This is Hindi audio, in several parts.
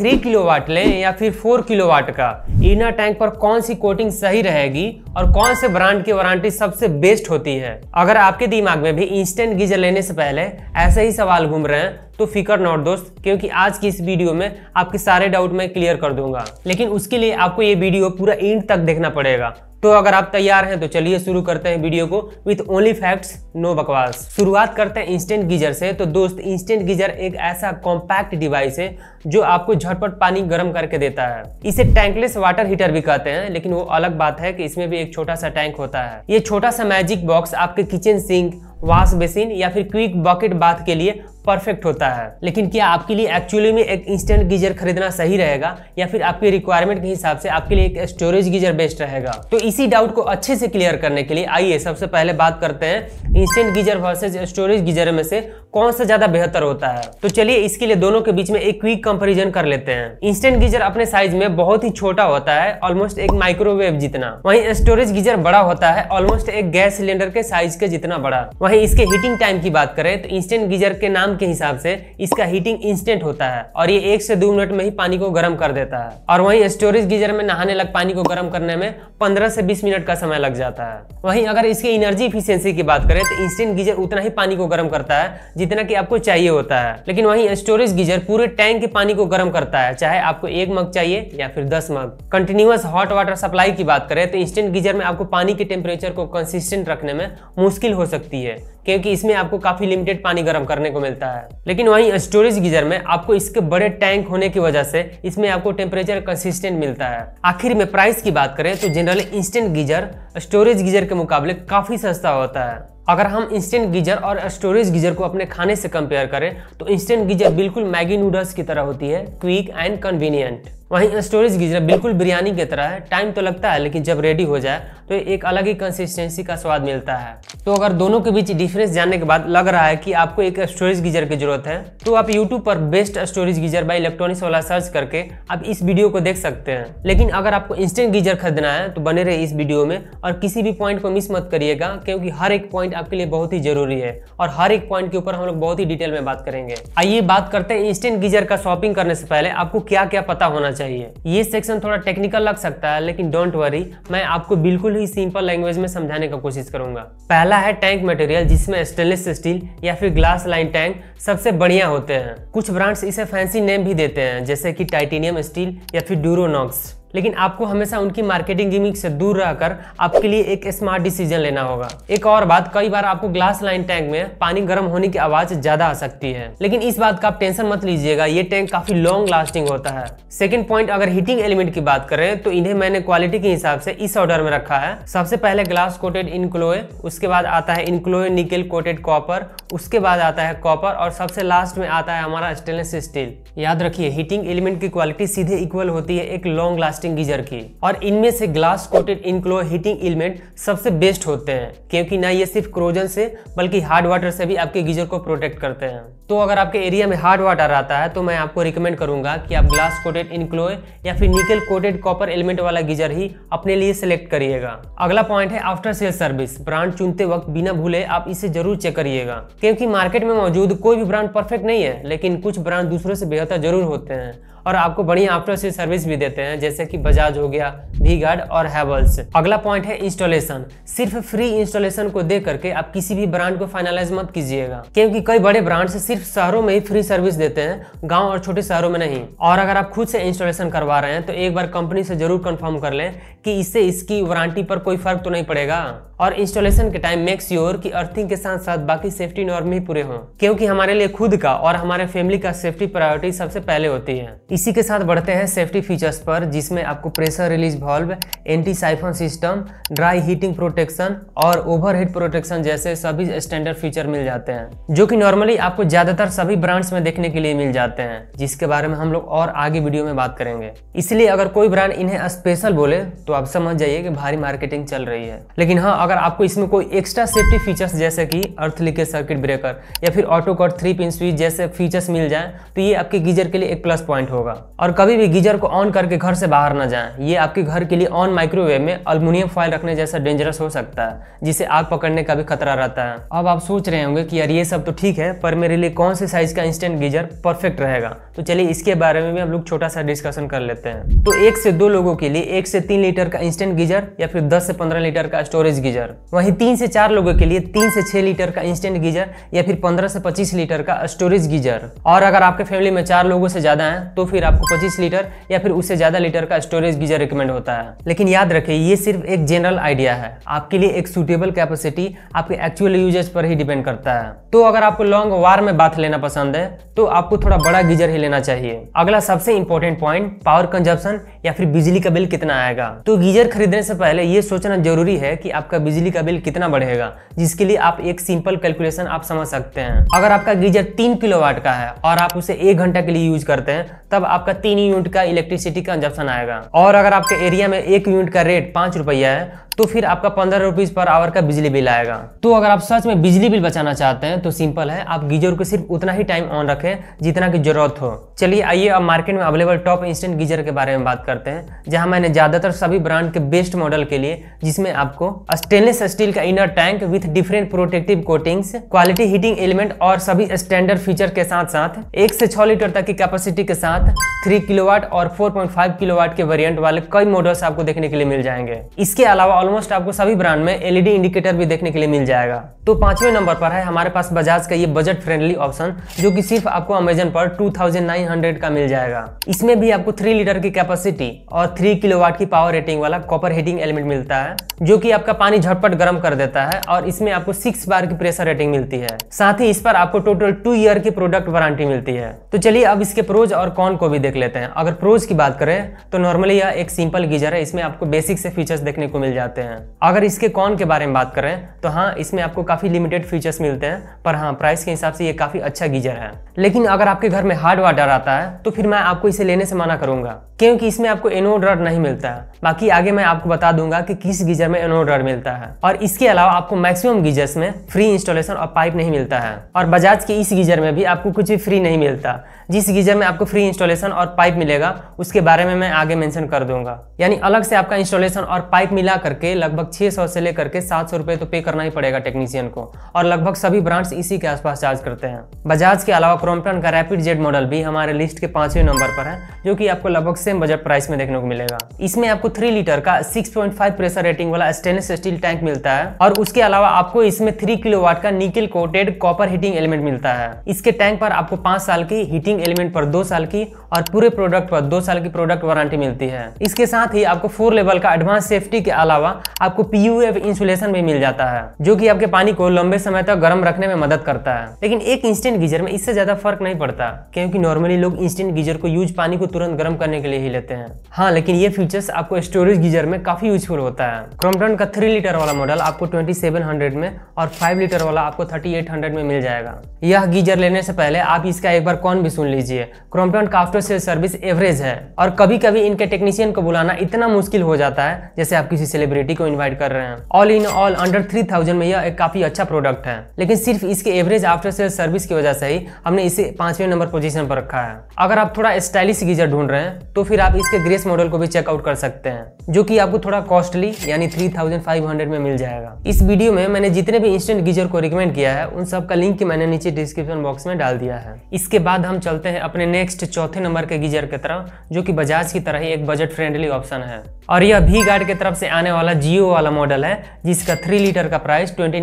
थ्री किलो वाट लें या फिर फोर किलो वाट का इना टैंक पर कौन सी कोटिंग सही रहेगी और कौन से ब्रांड की वारंटी सबसे बेस्ट होती है अगर आपके दिमाग में भी इंस्टेंट गीजर लेने से पहले ऐसे ही सवाल घूम रहे हैं तो फिकर नोट दोस्त क्योंकि आज की इस वीडियो में आपके सारे डाउट मैं क्लियर कर दूंगा लेकिन उसके लिए आपको ये वीडियो पूरा इंड तक देखना पड़ेगा तो अगर आप तैयार हैं तो चलिए शुरू करते हैं वीडियो को विथ ओनली फैक्ट्स नो बकवास शुरुआत करते हैं इंस्टेंट गीजर से तो दोस्त इंस्टेंट गीजर एक ऐसा कॉम्पैक्ट डिवाइस है जो आपको झटपट पानी गर्म करके देता है इसे टैंकलेस वाटर हीटर भी कहते हैं लेकिन वो अलग बात है कि इसमें भी एक छोटा सा टैंक होता है ये छोटा सा मैजिक बॉक्स आपके किचन सिंक वॉश बेसिन या फिर क्विक बकेट बाथ के लिए परफेक्ट होता है लेकिन क्या आपके लिए एक्चुअली में एक इंस्टेंट गीजर खरीदना सही रहेगा या फिर आपके रिक्वायरमेंट के हिसाब से आपके लिए एक स्टोरेज गीजर बेस्ट रहेगा तो इसी डाउट को अच्छे से क्लियर करने के लिए आइए सबसे पहले बात करते हैं instant geyser versus storage geyser में से कौन सा ज्यादा बेहतर होता है तो चलिए इसके लिए दोनों के बीच में एक क्विक कंपेरिजन कर लेते हैं इंस्टेंट गीजर अपने साइज में बहुत ही छोटा होता है ऑलमोस्ट एक माइक्रोवेव जितना वहीं स्टोरेज गीजर बड़ा होता है ऑलमोस्ट एक गैस सिलेंडर के साइज के जितना बड़ा वहीं इसके हीटिंग टाइम की बात करें तो इंस्टेंट गीजर के नाम के हिसाब से इसका हीटिंग इंस्टेंट होता है और ये एक से दो मिनट में ही पानी को गर्म कर देता है और वही स्टोरेज गीजर में नहाने लग पानी को गर्म करने में पंद्रह से बीस मिनट का समय लग जाता है वही अगर इसके एनर्जी इफिशियंसी की बात करें तो इंस्टेंट गीजर उतना ही पानी को गर्म करता है जितना कि आपको चाहिए होता है लेकिन वहीं स्टोरेज गीजर पूरे टैंक के पानी को गर्म करता है चाहे आपको एक मग चाहिए या फिर दस mug continuous hot water supply की बात करें तो इंस्टेंट गीजर में आपको पानी के टेम्परेचर को कंसिस्टेंट रखने में मुश्किल हो सकती है क्योंकि इसमें आपको काफ़ी लिमिटेड पानी गर्म करने को मिलता है लेकिन वहीं स्टोरेज गीजर में आपको इसके बड़े टैंक होने की वजह से इसमें आपको टेम्परेचर कंसिस्टेंट मिलता है आखिर में प्राइस की बात करें तो generally instant geyser storage geyser के मुकाबले काफ़ी सस्ता होता है अगर हम इंस्टेंट गीजर और स्टोरेज गीजर को अपने खाने से कंपेयर करें तो इंस्टेंट गीजर बिल्कुल मैगी नूडल्स की तरह होती है क्विक एंड कन्वीनियंट वहीं स्टोरेज गीजर बिल्कुल बिरयानी की तरह है टाइम तो लगता है लेकिन जब रेडी हो जाए तो एक अलग ही कंसिस्टेंसी का स्वाद मिलता है तो अगर दोनों के बीच डिफरेंस जानने के बाद लग रहा है कि आपको एक स्टोरेज गीजर की जरूरत है तो आप यूट्यूब पर best storage geyser buy electronics वाला सर्च करके आप इस वीडियो को देख सकते हैं लेकिन अगर आपको इंस्टेंट गीजर खरीदना है तो बने रहे इस वीडियो में और किसी भी पॉइंट को मिस मत करिएगा क्योंकि हर एक पॉइंट आपके लिए बहुत ही जरूरी है और हर एक पॉइंट के ऊपर हम लोग बहुत ही डिटेल में बात करेंगे आइए बात करते हैं इंस्टेंट गीजर का शॉपिंग करने से पहले आपको क्या क्या पता होना चाहिए चाहिए ये सेक्शन थोड़ा टेक्निकल लग सकता है लेकिन डोंट वरी मैं आपको बिल्कुल ही सिंपल लैंग्वेज में समझाने का कोशिश करूंगा पहला है टैंक मटेरियल जिसमें स्टेनलेस स्टील या फिर ग्लास लाइन टैंक सबसे बढ़िया होते हैं कुछ ब्रांड्स इसे फैंसी नेम भी देते हैं जैसे कि टाइटेनियम स्टील या फिर डूरोनॉक्स लेकिन आपको हमेशा उनकी मार्केटिंग गिमिक से दूर रहकर आपके लिए एक स्मार्ट डिसीजन लेना होगा एक और बात कई बार आपको ग्लास लाइन टैंक में पानी गर्म होने की आवाज ज्यादा आ सकती है लेकिन इस बात का आप टेंशन मत लीजिएगा ये टैंक काफी लॉन्ग लास्टिंग होता है सेकेंड पॉइंट अगर हीटिंग एलिमेंट की बात करें तो इन्हें मैंने क्वालिटी के हिसाब से इस ऑर्डर में रखा है सबसे पहले ग्लास कोटेड इनक्लोए उसके बाद आता है इनक्लोए निकल कोटेड कॉपर उसके बाद आता है कॉपर और सबसे लास्ट में आता है हमारा स्टेनलेस स्टील याद रखिए हीटिंग एलिमेंट की क्वालिटी सीधे इक्वल होती है एक लॉन्ग लास्टिंग ब्लास्टिंग गीजर की और इनमें से ग्लास कोटेड इनक्लो हीटिंग एलिमेंट सबसे बेस्ट होते हैं क्योंकि ना ये सिर्फ क्रोजन से बल्कि हार्ड वाटर से भी आपके गीजर को प्रोटेक्ट करते हैं तो अगर आपके एरिया में हार्ड वाटर आता है तो मैं आपको रिकमेंड करूंगा कि आप ग्लास कोटेड इनक्लो या फिर निकल कोटेड कॉपर एलिमेंट वाला गीजर ही अपने लिए सिलेक्ट करिएगा अगला पॉइंट है आफ्टर सेल सर्विस ब्रांड चुनते वक्त बिना भूले आप इसे जरूर चेक करिएगा क्योंकि मार्केट में मौजूद कोई भी ब्रांड परफेक्ट नहीं है लेकिन कुछ ब्रांड दूसरों से बेहतर जरूर होते हैं और आपको बड़ी आफ्टर से सर्विस भी देते हैं जैसे कि बजाज हो गया वी गार्ड और हैवल्स अगला पॉइंट है इंस्टॉलेशन सिर्फ फ्री इंस्टॉलेशन को दे करके आप किसी भी ब्रांड को फाइनलाइज मत कीजिएगा क्योंकि कई बड़े ब्रांड सिर्फ शहरों में ही फ्री सर्विस देते हैं गाँव और छोटे शहरों में नहीं और अगर आप खुद से इंस्टॉलेशन करवा रहे हैं तो एक बार कंपनी से जरूर कंफर्म कर लें कि इससे इसकी वारंटी पर कोई फर्क तो नहीं पड़ेगा और इंस्टॉलेशन के टाइम मेक श्योर कि अर्थिंग के साथ साथ बाकी सेफ्टी नॉर्म भी पूरे हों क्योंकि हमारे लिए खुद का और हमारे फैमिली का सेफ्टी प्रायोरिटी सबसे पहले होती है इसी के साथ बढ़ते हैं सेफ्टी फीचर्स पर जिसमें आपको pressure release valve anti siphon system dry heating protection और ओवर प्रोटेक्शन जैसे सभी स्टैंडर्ड फीचर मिल जाते हैं जो की नॉर्मली आपको ज्यादातर सभी ब्रांड्स में देखने के लिए मिल जाते हैं जिसके बारे में हम लोग और आगे वीडियो में बात करेंगे इसलिए अगर कोई ब्रांड इन्हें स्पेशल बोले तो आप समझ जाइए कि भारी मार्केटिंग चल रही है लेकिन हाँ अगर आपको इसमें कोई एक्स्ट्रा सेफ्टी फीचर्स जैसे कि अर्थ लीकेज सर्किट ब्रेकर या फिर auto cut three pin switch जैसे फीचर्स मिल जाए तो ये आपके गीजर के लिए एक प्लस पॉइंट होगा और कभी भी गीजर को ऑन करके घर से बाहर ना जाए ये आपके घर के लिए ऑन माइक्रोवेव में अल्मोनियम फॉइल रखने जैसा डेंजरस हो सकता है जिसे आग पकड़ने का भी खतरा रहता है अब आप सोच रहे होंगे कि यार ये सब तो ठीक है पर मेरे लिए कौन से साइज का इंस्टेंट गीजर परफेक्ट रहेगा तो चलिए इसके बारे में भी हम लोग छोटा सा डिस्कशन कर लेते हैं तो एक से दो लोगों के लिए एक से तीन लीटर का इंस्टेंट गीजर या फिर दस से पंद्रह लीटर का स्टोरेज गीजर गीजर वहीं तीन से चार लोगों के लिए तीन से छह लीटर का इंस्टेंट गीजर या फिर पंद्रह से पच्चीस लीटर का स्टोरेज गीजर और अगर आपके फैमिली में चार लोगों से ज्यादा है तो फिर आपको पच्चीस लीटर या फिर उससे ज्यादा लीटर का स्टोरेज गीजर रिकमेंड होता है लेकिन याद रखे ये सिर्फ एक जनरल आइडिया है आपके लिए एक सुटेबल कैपेसिटी आपके एक्चुअल यूजेज पर ही डिपेंड करता है तो अगर आपको लॉन्ग वार में बात लेना पसंद है तो आपको थोड़ा बड़ा गीजर ही लेना चाहिए अगला सबसे इंपॉर्टेंट पॉइंट पावर कंजप्शन या फिर बिजली का बिल कितना आएगा तो गीजर खरीदने से पहले ये सोचना जरूरी है कि आपका बिजली का बिल कितना बढ़ेगा जिसके लिए आप एक सिंपल कैलकुलेशन आप समझ सकते हैं अगर आपका गीजर तीन किलोवाट का है और आप उसे एक घंटा के लिए यूज करते हैं तब आपका तीन यूनिट का इलेक्ट्रिसिटी कंजप्शन आएगा और अगर आपके एरिया में एक यूनिट का रेट पांच रुपया है तो फिर आपका पंद्रह रुपीज़ पर आवर का बिजली बिल आएगा तो अगर आप सच में बिजली बिल बचाना चाहते हैं तो सिंपल है आप गीजर को सिर्फ उतना ही टाइम ऑन रखें जितना की जरूरत हो चलिए आइए अब मार्केट में अवेलेबल टॉप इंस्टेंट गीजर के बारे में बात करते हैं जहां मैंने ज़्यादातर सभी ब्रांड के बेस्ट मॉडल के लिए जिसमें आपको स्टेनलेस स्टील का inner tank with different protective coatings quality heating element और सभी स्टैंडर्ड फीचर के साथ साथ एक से छह लीटर तक की कैपेसिटी के साथ साथ 3 किलोवाट और 4.5 किलोवाट के वेरिएंट वाले कई मॉडल्स आपको देखने के लिए मिल जाएंगे इसके अलावा ऑलमोस्ट आपको सभी ब्रांड में एलईडी इंडिकेटर भी देखने के लिए मिल जाएगा तो पांचवें नंबर पर है हमारे पास बजाज का ये बजट फ्रेंडली ऑप्शन जो कि सिर्फ आपको अमेजन पर 2900 का मिल जाएगा इसमें भी आपको थ्री लीटर की कैपेसिटी और थ्री किलोवाट की पावर रेटिंग वाला कॉपर हीटिंग एलिमेंट मिलता है जो की आपका पानी झटपट गर्म कर देता है और इसमें आपको सिक्स बार की प्रेशर रेटिंग मिलती है साथ ही इस पर आपको टोटल टू ईयर की प्रोडक्ट वारंटी मिलती है तो चलिए अब इसके प्रोज और कौन ऑन को भी देख लेते हैं अगर प्रोज की बात करें तो नॉर्मली यह एक सिंपल गीजर है इसमें आपको बेसिक से फीचर्स देखने को मिल जाते हैं अगर इसके कॉन के बारे में बात करें तो हाँ इसमें आपको काफ़ी लिमिटेड फीचर्स मिलते हैं पर हाँ प्राइस के हिसाब से ये काफ़ी अच्छा गीजर है लेकिन अगर आपके घर में हार्ड वाटर आता है तो फिर मैं आपको इसे लेने से मना करूंगा क्योंकि इसमें आपको एनोड रड नहीं मिलता है बाकी आगे मैं आपको बता दूंगा कि किस गीजर में एनोड रड मिलता है और इसके अलावा आपको मैक्सिमम गीजर्स में फ्री इंस्टॉलेशन और पाइप नहीं मिलता है और बजाज के इस गीजर में भी आपको कुछ भी फ्री नहीं मिलता जिस गीजर में आपको फ्री इंस्टॉलेशन और पाइप मिलेगा उसके बारे में मैं आगे मेंशन कर दूंगा यानी अलग से आपका इंस्टॉलेशन और पाइप मिला करके लगभग 600 से लेकर के सात सौ तो पे करना ही पड़ेगा टेक्नीशियन को और लगभग सभी ब्रांड्स इसी के आसपास चार्ज करते हैं बजाज के अलावा क्रोम्पटन का रैपिड जेट मॉडल भी हमारे लिस्ट के पांचवें नंबर पर है जो की आपको लगभग सेम बजट प्राइस में देखने को मिलेगा इसमें आपको थ्री लीटर का सिक्स प्रेशर रेटिंग वाला स्टेनलेस स्टील टैंक मिलता है और उसके अलावा आपको इसमें थ्री किलो का nickel coated copper heating element मिलता है इसके टैंक पर आपको पांच साल की हीटिंग प्रोसेसिंग एलिमेंट पर दो साल की और पूरे प्रोडक्ट पर दो साल की प्रोडक्ट वारंटी मिलती है इसके साथ ही आपको फोर लेवल का एडवांस सेफ्टी के अलावा आपको पीयूएफ इंसुलेशन भी मिल जाता है जो की आपके पानी को लंबे समय तक गर्म रखने में मदद करता है लेकिन एक इंस्टेंट गीजर में इससे ज्यादा फर्क नहीं पड़ता क्योंकि नॉर्मली लोग इंस्टेंट गीजर को यूज पानी को तुरंत गर्म करने के लिए ही लेते हैं हाँ लेकिन ये फीचर्स आपको स्टोरेज गीजर में काफी यूजफुल होता है क्रॉम्पटन का थ्री लीटर वाला मॉडल आपको ट्वेंटी में और फाइव लीटर वाला आपको थर्टी में मिल जाएगा यह गीजर लेने से पहले आप इसका एक बार कौन भी सुन लीजिए क्रॉम्पटन काफ्टो सेल सर्विस एवरेज है और कभी कभी इनके टेक्नीशियन को बुलाना इतना मुश्किल हो जाता है जैसे आप किसी सेलिब्रिटी को इन्वाइट कर रहे हैं all in all under three में यह एक काफी अच्छा प्रोडक्ट है लेकिन सिर्फ इसके एवरेज आफ्टर सेल सर्विस की वजह से ही हमने इसे पांचवें नंबर पोजीशन पर रखा है अगर आप थोड़ा स्टाइलिश गीजर ढूंढ रहे हैं तो फिर आप इसके ग्रेस मॉडल को भी चेकआउट कर सकते हैं जो कि आपको थोड़ा कॉस्टली यानी 3500 में मिल जाएगा इस वीडियो में मैंने जितने भी इंस्टेंट गीजर को रिकमेंड किया है उन सब का लिंक मैंने नीचे डिस्क्रिप्शन बॉक्स में डाल दिया है इसके बाद हम चलते चलते हैं अपने नेक्स्ट चौथे नंबर के गीजर की तरफ जो कि बजाज की तरह ही एक बजट फ्रेंडली ऑप्शन है और यह भी गार्ड की तरफ से आने वाला जियो वाला मॉडल है जिसका थ्री लीटर का प्राइस ट्वेंटी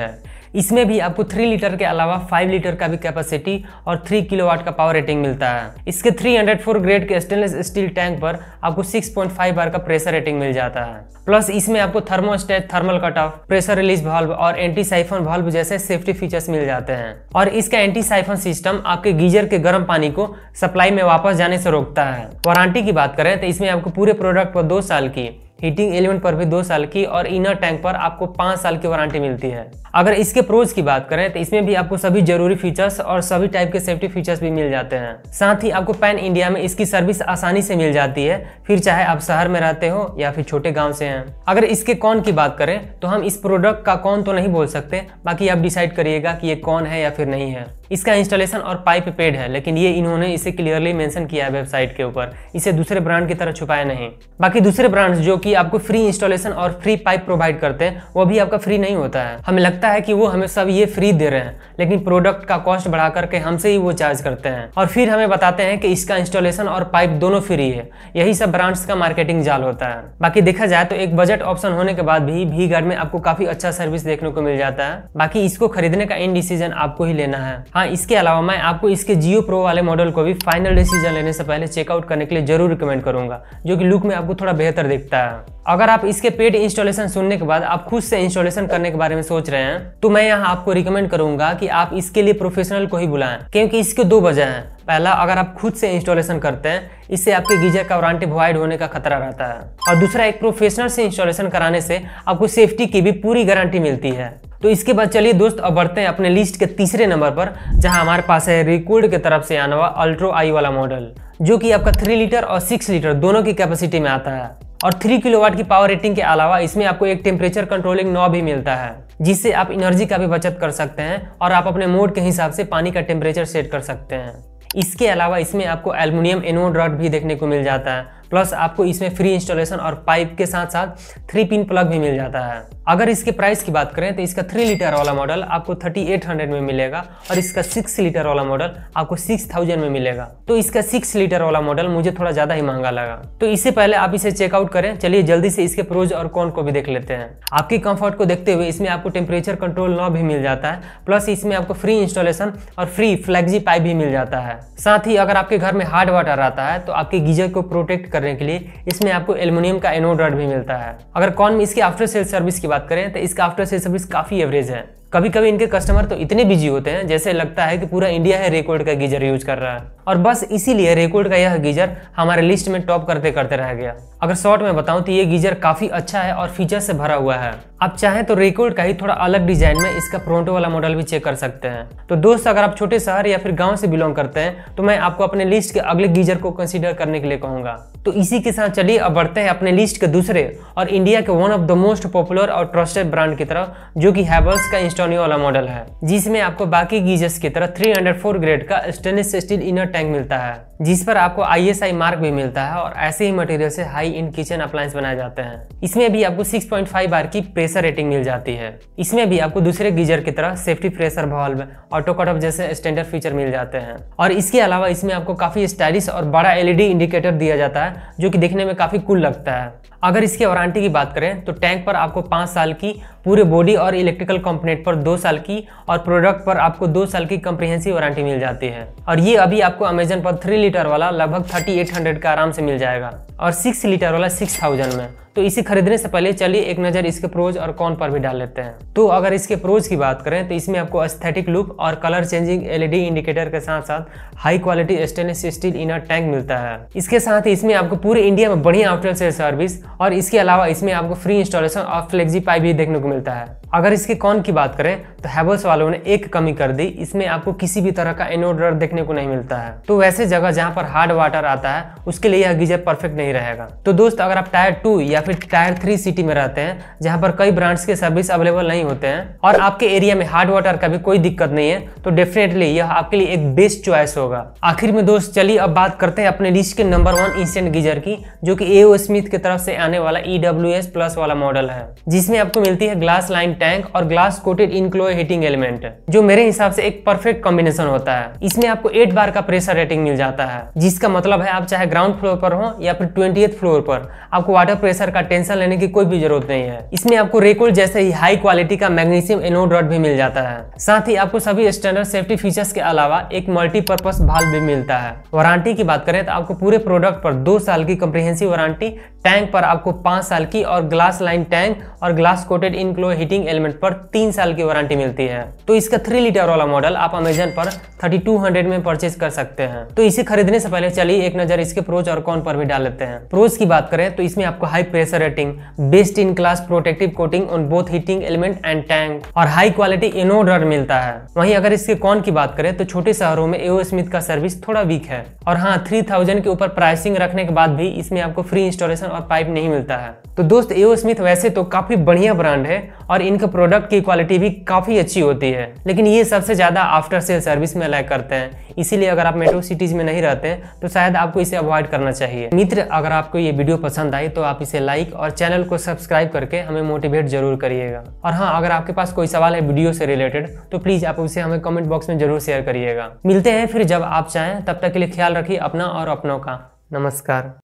है इसमें भी आपको थ्री लीटर के अलावा फाइव लीटर का भी कैपेसिटी और थ्री किलोवाट का पावर रेटिंग मिलता है इसके 304 ग्रेड के स्टेनलेस स्टील टैंक पर आपको 6.5 बार का प्रेशर रेटिंग मिल जाता है प्लस इसमें आपको thermostat thermal cut off pressure release valve और एंटी साइफन वाल्व जैसे सेफ्टी फीचर्स मिल जाते हैं और इसका एंटी साइफन सिस्टम आपके गीजर के गर्म पानी को सप्लाई में वापस जाने से रोकता है वारंटी की बात करें तो इसमें आपको पूरे प्रोडक्ट पर दो साल की हीटिंग एलिमेंट पर भी दो साल की और इनर टैंक पर आपको पाँच साल की वारंटी मिलती है अगर इसके प्रोज की बात करें तो इसमें भी आपको सभी जरूरी फीचर्स और सभी टाइप के सेफ्टी फीचर्स भी मिल जाते हैं साथ ही आपको पैन इंडिया में इसकी सर्विस आसानी से मिल जाती है फिर चाहे आप शहर में रहते हो या फिर छोटे गाँव से हैं अगर इसके कौन की बात करें तो हम इस प्रोडक्ट का कौन तो नहीं बोल सकते बाकी आप डिसाइड करिएगा कि ये कौन है या फिर नहीं है इसका इंस्टॉलेशन और पाइप पेड है लेकिन ये इन्होंने इसे क्लियरली मेंशन किया है वेबसाइट के ऊपर इसे दूसरे ब्रांड की तरह छुपाया नहीं बाकी दूसरे ब्रांड्स जो कि आपको फ्री इंस्टॉलेशन और फ्री पाइप प्रोवाइड करते हैं वो भी आपका फ्री नहीं होता है हमें लगता है कि वो हमें सब ये फ्री दे रहे हैं लेकिन प्रोडक्ट का कॉस्ट बढ़ा करके हमसे ही वो चार्ज करते हैं और फिर हमें बताते हैं कि इसका इंस्टॉलेशन और पाइप दोनों फ्री है यही सब ब्रांड्स का मार्केटिंग जाल होता है बाकी देखा जाए तो एक बजट ऑप्शन होने के बाद भी भी में आपको काफी अच्छा सर्विस देखने को मिल जाता है बाकी इसको खरीदने का इन डिसीजन आपको ही लेना है हाँ हाँ इसके अलावा मैं आपको इसके जियो प्रो वाले मॉडल को भी फाइनल डिसीजन लेने से पहले चेकआउट करने के लिए जरूर रिकमेंड करूंगा जो कि लुक में आपको थोड़ा बेहतर दिखता है अगर आप इसके पेड इंस्टॉलेशन सुनने के बाद आप खुद से इंस्टॉलेशन करने के बारे में सोच रहे हैं तो मैं यहाँ आपको रिकमेंड करूंगा कि आप इसके लिए प्रोफेशनल को ही बुलाएं क्योंकि इसके दो वजह हैं पहला अगर आप खुद से इंस्टॉलेशन करते हैं इससे आपके गीजर का वारंटी प्रोवाइड होने का खतरा रहता है और दूसरा एक प्रोफेशनल से इंस्टॉलेशन कराने से आपको सेफ्टी की भी पूरी गारंटी मिलती है तो इसके बाद चलिए दोस्त अब बढ़ते हैं अपने लिस्ट के तीसरे नंबर पर जहां हमारे पास है रिकूड के तरफ से आने वाला अल्ट्रो आई वाला मॉडल जो कि आपका थ्री लीटर और सिक्स लीटर दोनों की कैपेसिटी में आता है और थ्री किलोवाट की पावर रेटिंग के अलावा इसमें आपको एक टेम्परेचर कंट्रोलिंग नॉब भी मिलता है जिससे आप एनर्जी का भी बचत कर सकते हैं और आप अपने मोड के हिसाब से पानी का टेम्परेचर सेट कर सकते हैं इसके अलावा इसमें आपको एलमिनियम एनोड रॉड भी देखने को मिल जाता है प्लस आपको इसमें फ्री इंस्टॉलेशन और पाइप के साथ साथ थ्री पिन प्लग भी मिल जाता है अगर इसके प्राइस की बात करें तो इसका थ्री लीटर वाला मॉडल आपको थर्टी एट हंड्रेड में मिलेगा और इसका सिक्स लीटर वाला मॉडल आपको सिक्स थाउजेंड में मिलेगा तो इसका सिक्स लीटर वाला मॉडल मुझे थोड़ा ज़्यादा ही महंगा लगा तो इससे पहले आप इसे चेकआउट करें चलिए जल्दी से इसके प्रोज और कौन को भी देख लेते हैं आपकी कंफर्ट को देखते हुए इसमें आपको टेम्परेचर कंट्रोल न भी मिल जाता है प्लस इसमें आपको फ्री इंस्टॉलेशन और फ्री फ्लैगजी पाइप भी मिल जाता है साथ ही अगर आपके घर में हार्ड वाटर आता है तो आपके गीजर को प्रोटेक्ट कर करने के लिए इसमें आपको एल्यूमिनियम का एनोड भी मिलता है अगर कॉन में इसकी आफ्टर सेल सर्विस की बात करें तो इसका आफ्टर सेल सर्विस काफ़ी एवरेज है कभी कभी इनके कस्टमर तो इतने बिजी होते हैं जैसे लगता है कि पूरा इंडिया है रेकॉर्ड का गीजर यूज कर रहा है और बस इसीलिए रेकॉर्ड का यह गीजर हमारे लिस्ट में टॉप करते करते रह गया अगर शॉर्ट में बताऊं तो ये गीजर काफी अच्छा है और फीचर से भरा हुआ है आप चाहें तो रेकॉर्ड का ही थोड़ा अलग डिजाइन में इसका प्रोटो वाला मॉडल भी चेक कर सकते हैं तो दोस्त अगर आप छोटे शहर या फिर गाँव से बिलोंग करते हैं तो मैं आपको अपने लिस्ट के अगले गीजर को कंसिडर करने के लिए कहूंगा तो इसी के साथ चलिए अब बढ़ते हैं अपने लिस्ट के दूसरे और इंडिया के one of the most popular और ट्रस्टेड ब्रांड की तरफ जो की हैबल्स का इंस्टॉल वाला मॉडल है जिसमें आपको बाकी गीजर्स की तरह 304 ग्रेड का स्टेनलेस स्टील इनर टैंक मिलता है जिस पर आपको आई मार्क भी मिलता है और ऐसे ही मटेरियल से हाई इन किचन अप्लायंस बनाए जाते हैं इसमें भी आपको 6.5 बार की प्रेशर रेटिंग मिल जाती है इसमें भी आपको दूसरे गीजर की तरह safety pressure valve auto cut off जैसे स्टैंडर्ड फीचर मिल जाते हैं और इसके अलावा इसमें आपको काफी स्टाइलिश और बड़ा एलईडी इंडिकेटर दिया जाता है जो की देखने में काफी कुल लगता है अगर इसकी वारंटी की बात करें तो टैंक पर आपको पांच साल की पूरे बॉडी और इलेक्ट्रिकल कंपोनेंट पर दो साल की और प्रोडक्ट पर आपको दो साल की कंप्रीहेंसिव वारंटी मिल जाती है और ये अभी आपको अमेजन पर थ्री लीटर वाला लगभग 3800 का आराम से मिल जाएगा और सिक्स लीटर वाला सिक्स थाउजेंड में तो इसे खरीदने से पहले चलिए एक नज़र इसके प्रोज और कॉन पर भी डाल लेते हैं तो अगर इसके प्रोज की बात करें तो इसमें आपको एस्थेटिक लुक और कलर चेंजिंग एलईडी इंडिकेटर के साथ साथ high quality stainless steel inner tank मिलता है इसके साथ ही इसमें आपको पूरे इंडिया में बढ़िया आउटलेट से सर्विस और इसके अलावा इसमें आपको फ्री इंस्टॉलेशन और फ्लेक्सी पाइप भी देखने को मिलता है अगर इसके कॉन की बात करें तो हैवल्स वालों ने एक कमी कर दी इसमें आपको किसी भी तरह का एनोडर देखने को नहीं मिलता है तो वैसे जगह जहाँ पर हार्ड वाटर आता है उसके लिए यह गीजर परफेक्ट नहीं नहीं रहेगा तो दोस्त अगर आप टायर टू या फिर टायर थ्री सिटी में रहते हैं जहाँ पर कई ब्रांड्स के सर्विस अवेलेबल नहीं होते हैं और आपके एरिया में हार्ड वाटर का भी कोई दिक्कत नहीं है तो डेफिनेटली यह आपके लिए एक बेस्ट चॉइस होगा आखिर में दोस्त चलिए अब बात करते हैं अपने लिस्ट के नंबर वन इंस्टेंट गीजर की जो की एओ स्मिथ की तरफ से आने वाला ईडब्ल्यू e प्लस वाला मॉडल है जिसमें आपको मिलती है ग्लास लाइन टैंक और ग्लास कोटेड इनक्लो हीटिंग एलिमेंट जो मेरे हिसाब से एक परफेक्ट कॉम्बिनेशन होता है इसमें आपको एट बार का प्रेशर रेटिंग मिल जाता है जिसका मतलब है आप चाहे ग्राउंड फ्लोर पर हो या फिर ट्वेंटी फ्लोर पर आपको वाटर प्रेशर का टेंशन लेने की कोई भी जरूरत नहीं है इसमें आपको रेकोल जैसे ही हाई क्वालिटी का मैग्नीशियम एनोड रॉड भी मिल जाता है साथ ही आपको सभी स्टैंडर्ड सेफ्टी फीचर्स के अलावा एक मल्टीपर्पज भाल भी मिलता है वारंटी की बात करें तो आपको पूरे प्रोडक्ट पर दो साल की कम्प्रीहेंसिव वारंटी टैंक पर आपको पाँच साल की और ग्लास लाइन टैंक और ग्लास कोटेड इनक्लो हीटिंग एलिमेंट पर तीन साल की वारंटी मिलती है तो इसका थ्री लीटर वाला मॉडल आप अमेजन पर 3200 में परचेज कर सकते हैं तो इसे खरीदने से पहले चलिए एक नजर इसके प्रोज और कॉन पर भी डाल लेते हैं प्रोज की बात करें तो इसमें आपको high pressure rating best in class protective coating on both heating element and tank और हाई क्वालिटी इनोडर मिलता है वहीं अगर इसके कॉन की बात करें तो छोटे शहरों में एओ स्मिथ का सर्विस थोड़ा वीक है और हाँ थ्री के ऊपर प्राइसिंग रखने के बाद भी इसमें आपको फ्री इंस्टॉलेशन और पाइप नहीं मिलता है तो दोस्त एओ स्मिथ वैसे तो काफ़ी बढ़िया ब्रांड है और इनके प्रोडक्ट की क्वालिटी भी काफ़ी अच्छी होती है लेकिन ये सबसे ज़्यादा आफ्टर सेल सर्विस में लैक करते हैं इसीलिए अगर आप मेट्रो सिटीज़ में नहीं रहते तो शायद आपको इसे अवॉइड करना चाहिए मित्र अगर आपको ये वीडियो पसंद आई तो आप इसे लाइक और चैनल को सब्सक्राइब करके हमें मोटिवेट जरूर करिएगा और हाँ अगर आपके पास कोई सवाल है वीडियो से रिलेटेड तो प्लीज़ आप उसे हमें कमेंट बॉक्स में जरूर शेयर करिएगा मिलते हैं फिर जब आप चाहें तब तक के लिए ख्याल रखिए अपना और अपनों का नमस्कार